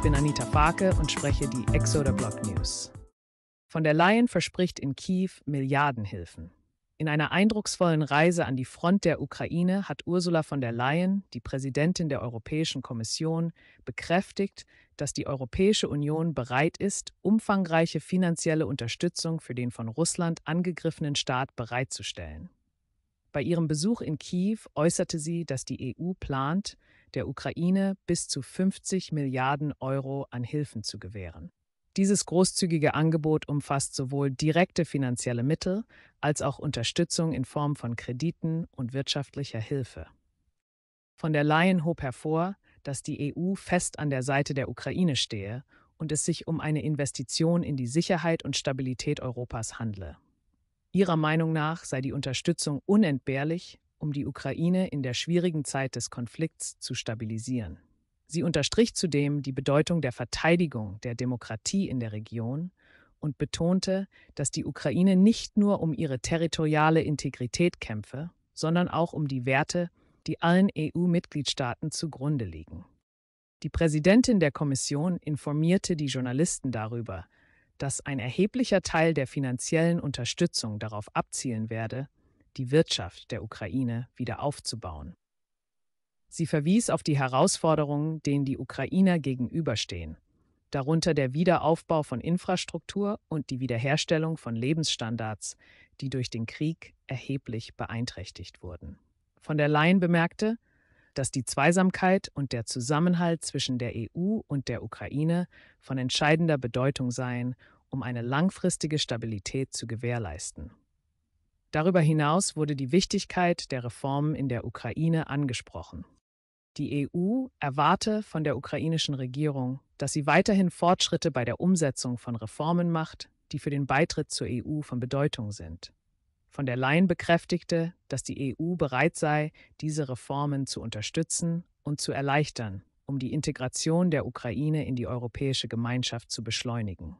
Ich bin Anita Farke und spreche die Exoder Block News. Von der Leyen verspricht in Kiew Milliardenhilfen. In einer eindrucksvollen Reise an die Front der Ukraine hat Ursula von der Leyen, die Präsidentin der Europäischen Kommission, bekräftigt, dass die Europäische Union bereit ist, umfangreiche finanzielle Unterstützung für den von Russland angegriffenen Staat bereitzustellen. Bei ihrem Besuch in Kiew äußerte sie, dass die EU plant, der Ukraine bis zu 50 Milliarden Euro an Hilfen zu gewähren. Dieses großzügige Angebot umfasst sowohl direkte finanzielle Mittel als auch Unterstützung in Form von Krediten und wirtschaftlicher Hilfe. Von der Leyen hob hervor, dass die EU fest an der Seite der Ukraine stehe und es sich um eine Investition in die Sicherheit und Stabilität Europas handle. Ihrer Meinung nach sei die Unterstützung unentbehrlich um die Ukraine in der schwierigen Zeit des Konflikts zu stabilisieren. Sie unterstrich zudem die Bedeutung der Verteidigung der Demokratie in der Region und betonte, dass die Ukraine nicht nur um ihre territoriale Integrität kämpfe, sondern auch um die Werte, die allen EU-Mitgliedstaaten zugrunde liegen. Die Präsidentin der Kommission informierte die Journalisten darüber, dass ein erheblicher Teil der finanziellen Unterstützung darauf abzielen werde, die Wirtschaft der Ukraine wieder aufzubauen. Sie verwies auf die Herausforderungen, denen die Ukrainer gegenüberstehen, darunter der Wiederaufbau von Infrastruktur und die Wiederherstellung von Lebensstandards, die durch den Krieg erheblich beeinträchtigt wurden. Von der Leyen bemerkte, dass die Zweisamkeit und der Zusammenhalt zwischen der EU und der Ukraine von entscheidender Bedeutung seien, um eine langfristige Stabilität zu gewährleisten. Darüber hinaus wurde die Wichtigkeit der Reformen in der Ukraine angesprochen. Die EU erwarte von der ukrainischen Regierung, dass sie weiterhin Fortschritte bei der Umsetzung von Reformen macht, die für den Beitritt zur EU von Bedeutung sind. Von der Leyen bekräftigte, dass die EU bereit sei, diese Reformen zu unterstützen und zu erleichtern, um die Integration der Ukraine in die europäische Gemeinschaft zu beschleunigen.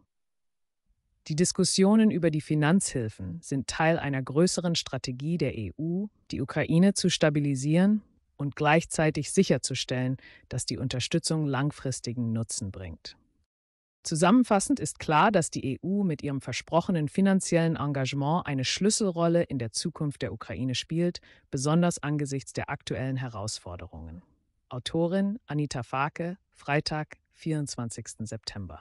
Die Diskussionen über die Finanzhilfen sind Teil einer größeren Strategie der EU, die Ukraine zu stabilisieren und gleichzeitig sicherzustellen, dass die Unterstützung langfristigen Nutzen bringt. Zusammenfassend ist klar, dass die EU mit ihrem versprochenen finanziellen Engagement eine Schlüsselrolle in der Zukunft der Ukraine spielt, besonders angesichts der aktuellen Herausforderungen. Autorin Anita Farke, Freitag, 24. September.